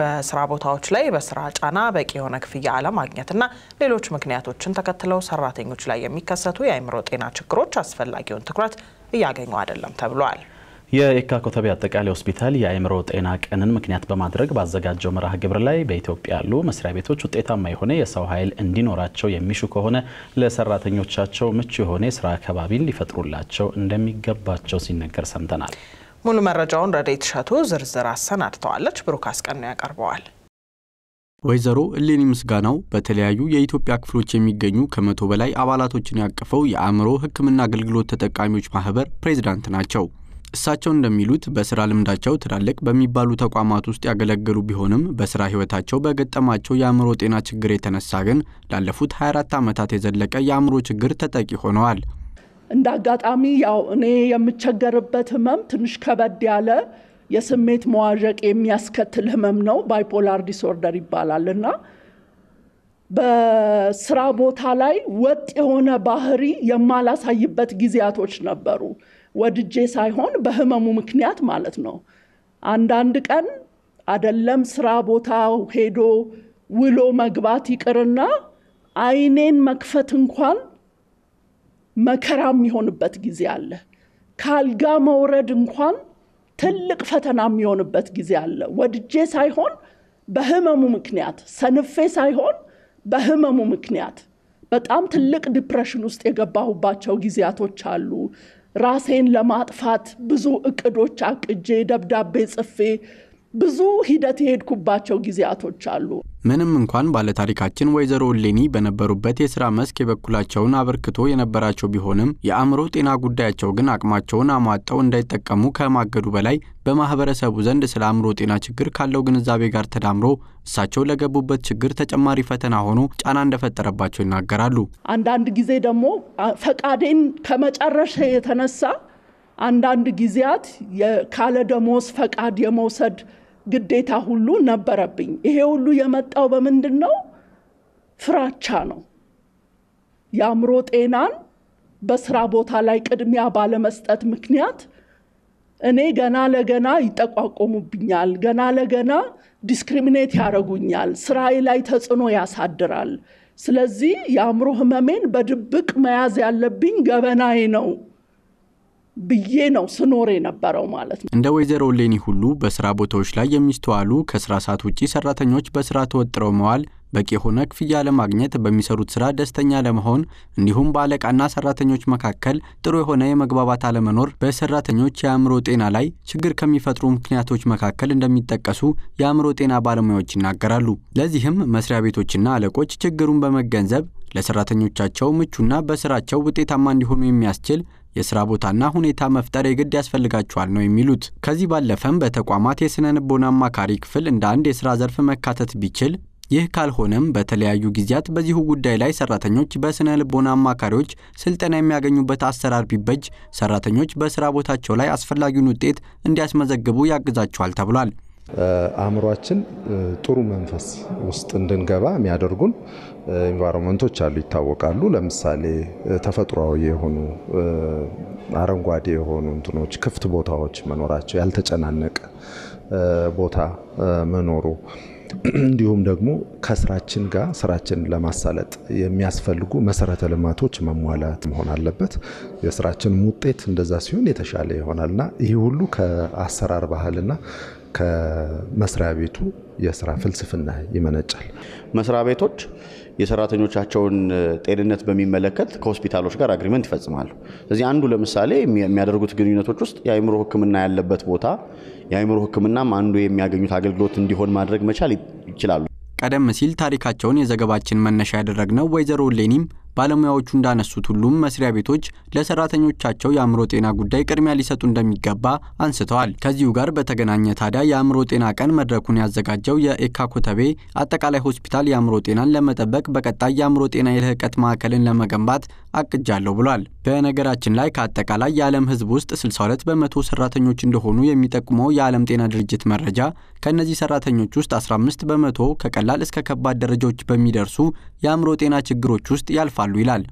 በስራ ቦታዎች ላይ በስራ ጫና በቂ የሆነ ክፍያ አለማግኘትና ሌሎች ምክንያቶችን ተከትለው ሰራተኞች ላይ የሚከሰቱ የአእምሮ ጤና ችግሮች አስፈላጊውን ትኩረት እያገኙ አይደለም ተብሏል። የየካ ኮተቤ አጠቃላይ ሆስፒታል የአእምሮ ጤና ቀንን ምክንያት በማድረግ ባዘጋጀው መርሃ ግብር ላይ በኢትዮጵያ ያሉ መስሪያ ቤቶች ውጤታማ የሆነ የሰው ኃይል እንዲኖራቸው የሚሹ ከሆነ ለሰራተኞቻቸው ምቹ የሆነ የስራ አካባቢን ሊፈጥሩላቸው እንደሚገባቸው ሲነገር ሰምተናል። ሙሉ መረጃውን ረዴት ሸቶ ዝርዝር አሰናድተዋለች። ብሩክ አስቀኖ ያቀርበዋል። ወይዘሮ እሌኒ ምስጋናው በተለያዩ የኢትዮጵያ ክፍሎች የሚገኙ ከመቶ በላይ አባላቶችን ያቀፈው የአእምሮ ሕክምና አገልግሎት ተጠቃሚዎች ማህበር ፕሬዝዳንት ናቸው። እሳቸው እንደሚሉት በስራ ልምዳቸው ትላልቅ በሚባሉ ተቋማት ውስጥ ያገለገሉ ቢሆንም በስራ ህይወታቸው በገጠማቸው የአእምሮ ጤና ችግር የተነሳ ግን ላለፉት 24 ዓመታት የዘለቀ የአእምሮ ችግር ተጠቂ ሆነዋል። እንደ አጋጣሚ ያው እኔ የምቸገርበት ህመም ትንሽ ከበድ ያለ የስሜት መዋዠቅ የሚያስከትል ህመም ነው። ባይፖላር ዲስኦርደር ይባላል እና በስራ ቦታ ላይ ወጥ የሆነ ባህሪ የማላሳይበት ጊዜያቶች ነበሩ። ወድጄ ሳይሆን በህመሙ ምክንያት ማለት ነው። አንዳንድ ቀን አደለም ስራ ቦታ ሄዶ ውሎ መግባት ይቅርና አይኔን መክፈት እንኳን መከራ የሚሆንበት ጊዜ አለ። ከአልጋ መውረድ እንኳን ትልቅ ፈተና የሚሆንበት ጊዜ አለ። ወድጄ ሳይሆን በህመሙ ምክንያት፣ ሰንፌ ሳይሆን በህመሙ ምክንያት በጣም ትልቅ ዲፕሬሽን ውስጥ የገባሁባቸው ጊዜያቶች አሉ። ራሴን ለማጥፋት ብዙ እቅዶች አቅጄ ደብዳቤ ጽፌ ብዙ ሂደት የሄድኩባቸው ጊዜያቶች አሉ። ምንም እንኳን ባለታሪካችን ወይዘሮ እሌኒ በነበሩበት የስራ መስክ የበኩላቸውን አበርክቶ የነበራቸው ቢሆንም የአእምሮ ጤና ጉዳያቸው ግን አቅማቸውን አሟጠው እንዳይጠቀሙ ከማገዱ በላይ በማህበረሰቡ ዘንድ ስለ አእምሮ ጤና ችግር ካለው ግንዛቤ ጋር ተዳምሮ እሳቸው ለገቡበት ችግር ተጨማሪ ፈተና ሆኖ ጫና እንደፈጠረባቸው ይናገራሉ። አንዳንድ ጊዜ ደግሞ ፈቃዴን ከመጨረሻ የተነሳ አንዳንድ ጊዜያት ካለ ደሞዝ ፈቃድ የመውሰድ ግዴታ ሁሉ ነበረብኝ። ይሄ ሁሉ የመጣው በምንድን ነው? ፍራቻ ነው። የአእምሮ ጤናን በስራ ቦታ ላይ ቅድሚያ ባለመስጠት ምክንያት እኔ ገና ለገና ይጠቋቆሙብኛል፣ ገና ለገና ዲስክሪሚኔት ያደርጉኛል፣ ስራዬ ላይ ተጽዕኖ ያሳድራል። ስለዚህ የአእምሮ ህመሜን በድብቅ መያዝ ያለብኝ ገበናዬ ነው ብዬ ነው ስኖር የነበረው ማለት ነው። እንደ ወይዘሮ ሌኒ ሁሉ በስራ ቦታዎች ላይ የሚስተዋሉ ከስራ ሰዓት ውጪ ሰራተኞች በስራ ተወጥረው መዋል በቂ የሆነ ክፍያ ለማግኘት በሚሰሩት ስራ ደስተኛ ለመሆን እንዲሁም በአለቃና ሰራተኞች መካከል ጥሩ የሆነ የመግባባት አለመኖር በሰራተኞች የአእምሮ ጤና ላይ ችግር ከሚፈጥሩ ምክንያቶች መካከል እንደሚጠቀሱ የአእምሮ ጤና ባለሙያዎች ይናገራሉ። ለዚህም መስሪያ ቤቶችና አለቆች ችግሩን በመገንዘብ ለሰራተኞቻቸው ምቹና በስራቸው ውጤታማ እንዲሆኑ የሚያስችል የስራ ቦታና ሁኔታ መፍጠር የግድ ያስፈልጋቸዋል ነው የሚሉት። ከዚህ ባለፈም በተቋማት የስነ ልቦና አማካሪ ክፍል እንደ አንድ የስራ ዘርፍ መካተት ቢችል ይህ ካልሆነም በተለያዩ ጊዜያት በዚሁ ጉዳይ ላይ ሰራተኞች በስነ ልቦና አማካሪዎች ስልጠና የሚያገኙበት አሰራር ቢበጅ ሰራተኞች በስራ ቦታቸው ላይ አስፈላጊውን ውጤት እንዲያስመዘግቡ ያግዛቸዋል ተብሏል። አእምሯችን ጥሩ መንፈስ ውስጥ እንድንገባ የሚያደርጉን ኢንቫይሮንመንቶች አሉ፣ ይታወቃሉ። ለምሳሌ ተፈጥሯዊ የሆኑ አረንጓዴ የሆኑ እንትኖች፣ ክፍት ቦታዎች መኖራቸው፣ ያልተጨናነቀ ቦታ መኖሩ እንዲሁም ደግሞ ከስራችን ጋር ስራችን ለማሳለጥ የሚያስፈልጉ መሰረተ ልማቶች መሟላት መሆን አለበት። የስራችንም ውጤት እንደዛ ሲሆን የተሻለ ይሆናልና ይህ ሁሉ ከአሰራር ባህልና ከመስሪያ ቤቱ የስራ ፍልስፍና ይመነጫል። መስሪያ ቤቶች የሰራተኞቻቸውን ጤንነት በሚመለከት ከሆስፒታሎች ጋር አግሪመንት ይፈጽማሉ። ስለዚህ አንዱ ለምሳሌ የሚያደርጉት ግንኙነቶች ውስጥ የአይምሮ ሕክምና ያለበት ቦታ የአይምሮ ሕክምናም አንዱ የሚያገኙት አገልግሎት እንዲሆን ማድረግ መቻል ይችላሉ። ቀደም ሲል ታሪካቸውን የዘገባችን መነሻ ያደረግነው ወይዘሮ ሌኒም ባለሙያዎቹ እንዳነሱት ሁሉም መስሪያ ቤቶች ለሰራተኞቻቸው የአእምሮ ጤና ጉዳይ ቅድሚያ ሊሰጡ እንደሚገባ አንስተዋል። ከዚሁ ጋር በተገናኘ ታዲያ የአእምሮ ጤና ቀን መድረኩን ያዘጋጀው የኤካ ኮተቤ አጠቃላይ ሆስፒታል የአእምሮ ጤናን ለመጠበቅ በቀጣይ የአእምሮ ጤና የልህቀት ማዕከልን ለመገንባት አቅጃለሁ ብሏል። በነገራችን ላይ ከአጠቃላይ የዓለም ሕዝብ ውስጥ 62 በመቶ ሰራተኞች እንደሆኑ የሚጠቁመው የዓለም ጤና ድርጅት መረጃ ከእነዚህ ሰራተኞች ውስጥ 15 በመቶ ከቀላል እስከ ከባድ ደረጃዎች በሚደርሱ የአእምሮ ጤና ችግሮች ውስጥ ያልፋሉ ይላል።